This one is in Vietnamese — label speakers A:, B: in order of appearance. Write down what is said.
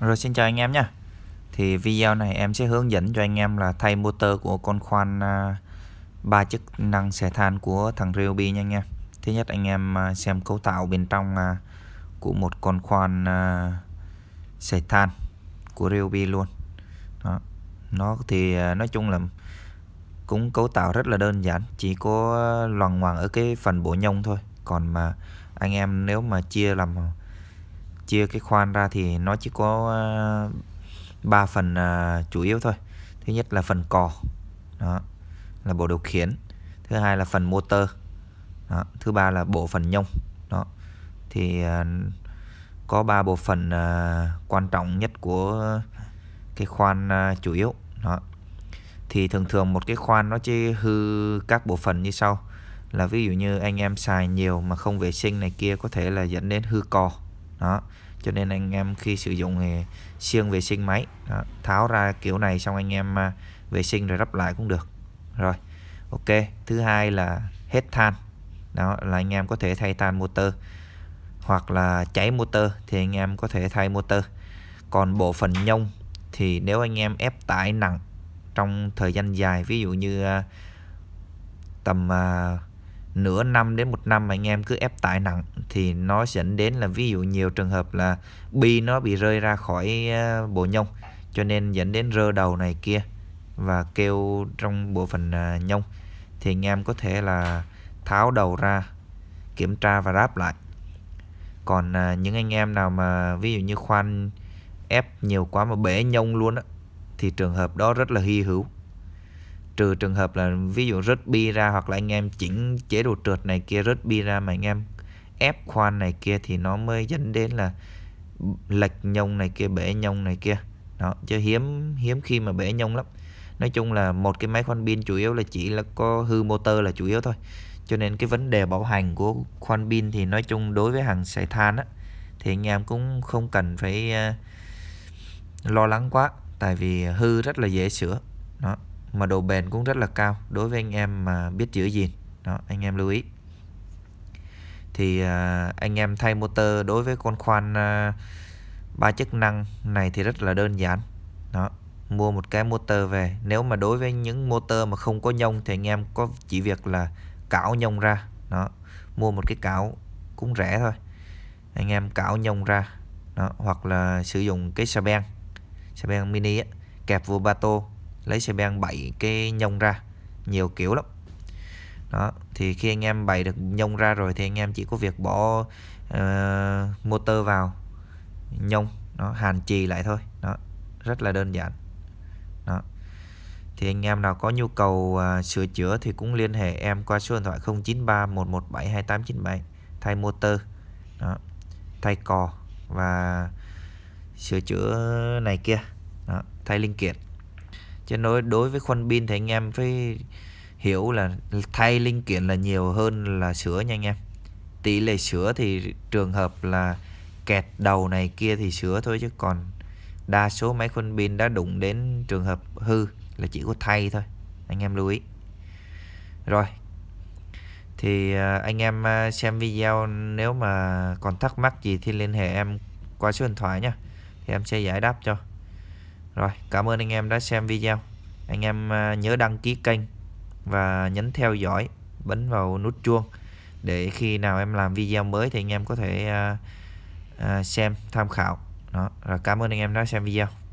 A: Rồi xin chào anh em nhé Thì video này em sẽ hướng dẫn cho anh em là thay motor của con khoan à, ba chức năng xẻ than của thằng Ryobi nha anh em Thứ nhất anh em à, xem cấu tạo bên trong à, của một con khoan xẻ than của Ryobi luôn Đó. Nó thì nói chung là cũng cấu tạo rất là đơn giản Chỉ có loằng ngoằng ở cái phần bộ nhông thôi Còn mà anh em nếu mà chia làm chia cái khoan ra thì nó chỉ có ờ, ba phần ờ, chủ yếu thôi thứ nhất là phần cò đó là bộ điều khiển thứ hai là phần motor đó. thứ ba là bộ phần nhông đó thì ờ, có ba bộ phận quan trọng nhất của cái khoan chủ yếu đó thì thường thường một cái khoan nó chỉ hư các bộ phận như sau là ví dụ như anh em xài nhiều mà không vệ sinh này kia có thể là dẫn đến hư cò đó cho nên anh em khi sử dụng thì siêng vệ sinh máy đó, tháo ra kiểu này xong anh em à, vệ sinh rồi lắp lại cũng được rồi ok thứ hai là hết than đó là anh em có thể thay than motor hoặc là cháy motor thì anh em có thể thay motor còn bộ phận nhông thì nếu anh em ép tải nặng trong thời gian dài ví dụ như à, tầm à, nửa năm đến một năm mà anh em cứ ép tải nặng thì nó dẫn đến là ví dụ nhiều trường hợp là bi nó bị rơi ra khỏi ờ, bộ nhông cho nên dẫn đến rơ đầu này kia và kêu trong bộ phận ờ, nhông thì anh em có thể là tháo đầu ra kiểm tra và ráp lại còn ờ, những anh em nào mà ví dụ như khoan ép nhiều quá mà bể nhông luôn á thì trường hợp đó rất là hy hữu trừ trường hợp là ví dụ rớt bi ra hoặc là anh em chỉnh chế độ trượt này kia rớt bi ra mà anh em ép khoan này kia thì nó mới dẫn đến là lệch nhông này kia bể nhông này kia đó chứ hiếm hiếm khi mà bể nhông lắm nói chung là một cái máy khoan pin chủ yếu là chỉ là có hư motor là chủ yếu thôi cho nên cái vấn đề bảo hành của khoan pin thì nói chung đối với hàng xài than á thì anh em cũng không cần phải ờ, lo lắng quá tại vì hư rất là dễ sửa đó mà độ bền cũng rất là cao đối với anh em mà biết giữ gìn đó anh em lưu ý thì à, anh em thay motor đối với con khoan à, ba à, chức năng này thì rất là đơn giản đó mua một cái motor về nếu mà đối với những motor mà không có nhông thì anh em có chỉ việc là cạo nhông ra đó mua một cái cạo cũng rẻ thôi anh em cạo nhông ra đó hoặc là sử dụng cái xà beng xà beng mini ấy, kẹp vô ba tô lấy xe ben bảy cái nhông ra nhiều kiểu lắm đó thì khi anh em bày được nhông ra rồi thì anh em chỉ có việc bỏ uh, motor vào nhông nó hàn trì lại thôi đó rất là đơn giản đó thì anh em nào có nhu cầu uh, sửa chữa thì cũng liên hệ em qua số điện thoại 093 117 2897 thay motor đó. thay cò và sửa chữa này kia đó. thay linh kiện chứ nói đối với khuôn pin thì anh em phải hiểu là thay linh kiện là nhiều hơn là sửa nha anh em tỷ lệ sửa thì trường hợp là kẹt đầu này kia thì sửa thôi chứ còn đa số máy khuôn pin đã đụng đến trường hợp hư là chỉ có thay thôi anh em lưu ý rồi thì à, anh em à, xem video nếu mà còn thắc mắc gì thì liên hệ em qua số điện thoại nha thì em sẽ giải đáp cho rồi, cảm ơn anh em đã xem video. Anh em à, nhớ đăng ký kênh và nhấn theo dõi, bấm vào nút chuông để khi nào em làm video mới thì anh em có thể à, à, xem tham khảo. Đó, rồi cảm ơn anh em đã xem video.